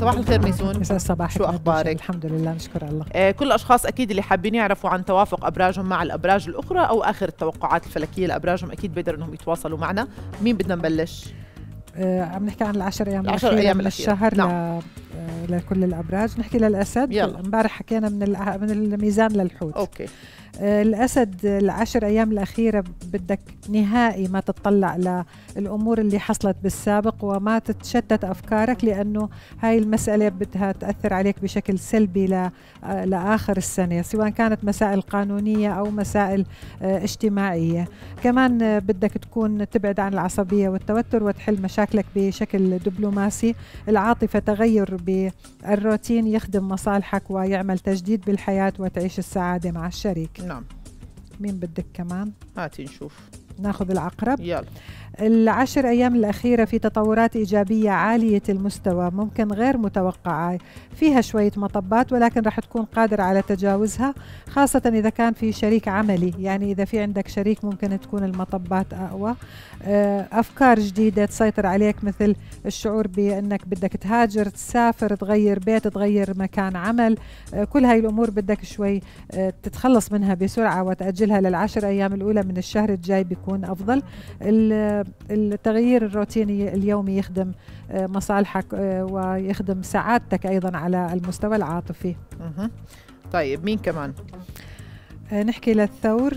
صباح الخير ميزون مساء الصباح شو اخبارك الحمد لله نشكر الله آه كل الاشخاص اكيد اللي حابين يعرفوا عن توافق ابراجهم مع الابراج الاخرى او اخر التوقعات الفلكيه لابراجهم اكيد بيقدروا انهم يتواصلوا معنا مين بدنا نبلش آه عم نحكي عن العشر ايام العشر ايام من الشهر نعم. آه، لكل الابراج نحكي للاسد امبارح حكينا من من الميزان للحوت اوكي الأسد آه، العشر أيام الأخيرة بدك نهائي ما تتطلع للأمور اللي حصلت بالسابق وما تتشتت أفكارك لأنه هاي المسألة بدها تأثر عليك بشكل سلبي آه، لآخر السنة سواء كانت مسائل قانونية أو مسائل آه، اجتماعية كمان بدك تكون تبعد عن العصبية والتوتر وتحل مشاكلك بشكل دبلوماسي العاطفة تغير بالروتين يخدم مصالحك ويعمل تجديد بالحياة وتعيش السعادة مع الشريك نعم مين بدك كمان؟ هاتي نشوف ناخذ العقرب يلا العشر أيام الأخيرة في تطورات إيجابية عالية المستوى ممكن غير متوقعة فيها شوية مطبات ولكن راح تكون قادر على تجاوزها خاصة إذا كان في شريك عملي يعني إذا في عندك شريك ممكن تكون المطبات أقوى آه، أفكار جديدة تسيطر عليك مثل الشعور بأنك بدك تهاجر تسافر تغير بيت تغير مكان عمل آه، كل هاي الأمور بدك شوي آه، تتخلص منها بسرعة وتأجلها للعشر أيام الأولى من الشهر الجاي بيكون يكون افضل التغيير الروتيني اليومي يخدم آه، مصالحك آه، ويخدم سعادتك ايضا على المستوى العاطفي طيب مين كمان آه، نحكي للثور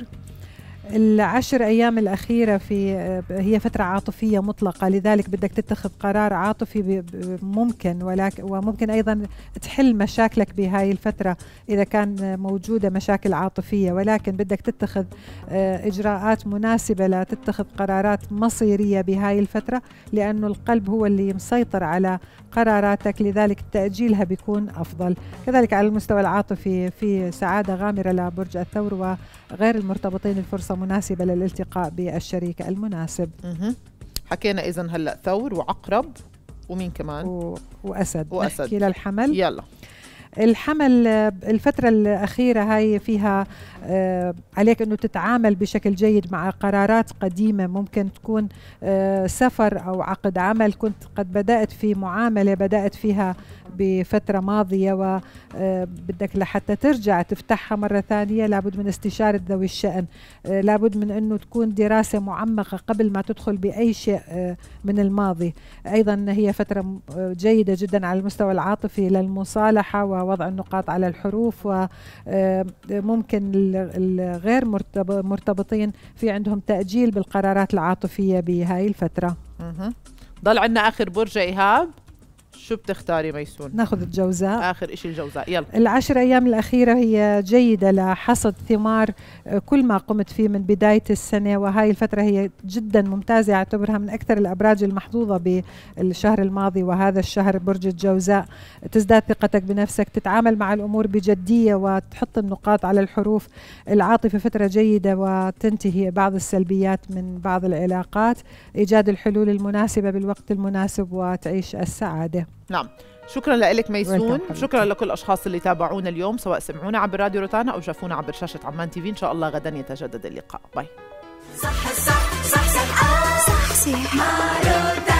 العشر أيام الأخيرة في هي فترة عاطفية مطلقة لذلك بدك تتخذ قرار عاطفي ممكن ولكن وممكن أيضا تحل مشاكلك بهاي الفترة إذا كان موجودة مشاكل عاطفية ولكن بدك تتخذ آه، إجراءات مناسبة لا تتخذ قرارات مصيرية بهاي الفترة لأنه القلب هو اللي مسيطر على قراراتك لذلك تأجيلها بيكون أفضل كذلك على المستوى العاطفي في سعادة غامرة لبرج الثور وغير المرتبطين الفرصة مناسبة للالتقاء بالشريك المناسب حكينا إذا هلأ ثور وعقرب ومين كمان و... وأسد, وأسد. نحكي للحمل يلا الحمل الفترة الأخيرة هاي فيها آه، عليك أنه تتعامل بشكل جيد مع قرارات قديمة ممكن تكون آه، سفر أو عقد عمل كنت قد بدأت في معاملة بدأت فيها بفترة ماضية وبدك آه، لحتى ترجع تفتحها مرة ثانية لابد من استشارة ذوي الشأن لابد من أنه تكون دراسة معمقة قبل ما تدخل بأي شيء من الماضي أيضا هي فترة جيدة جدا على المستوى العاطفي للمصالحة و ووضع النقاط على الحروف وممكن آه، الغير مرتبطين في عندهم تأجيل بالقرارات العاطفية بهاي الفترة ضل عندنا آخر برج إيهاب شو بتختاري ميسون؟ ناخذ الجوزاء اخر شيء الجوزاء يلا العشر ايام الاخيره هي جيده لحصد ثمار آه، كل ما قمت فيه من بدايه السنه وهي الفتره هي جدا ممتازه اعتبرها من اكثر الابراج المحظوظه بالشهر الماضي وهذا الشهر برج الجوزاء تزداد ثقتك بنفسك تتعامل مع الامور بجديه وتحط النقاط على الحروف العاطفه فتره جيده وتنتهي بعض السلبيات من بعض العلاقات ايجاد الحلول المناسبه بالوقت المناسب وتعيش السعاده نعم شكرا لك ميسون شكرا لكل الاشخاص اللي تابعونا اليوم سواء سمعونا عبر راديو روتانا او شافونا عبر شاشه عمان تي في ان شاء الله غدا يتجدد اللقاء باي صح صح صح, صح, صح, صح, صح, صح, صح, صح, صح, صح, صح